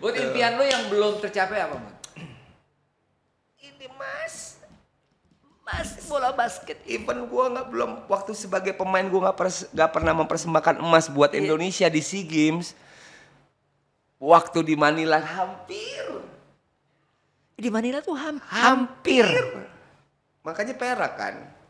Buat impian lo yang belum tercapai apa, mas? Ini Mas, Mas bola basket Event gue nggak belum waktu sebagai pemain gue nggak pernah mempersembahkan emas buat iya. Indonesia di Sea Games. Waktu di Manila hampir. Di Manila tuh hampir. hampir. Makanya perak kan.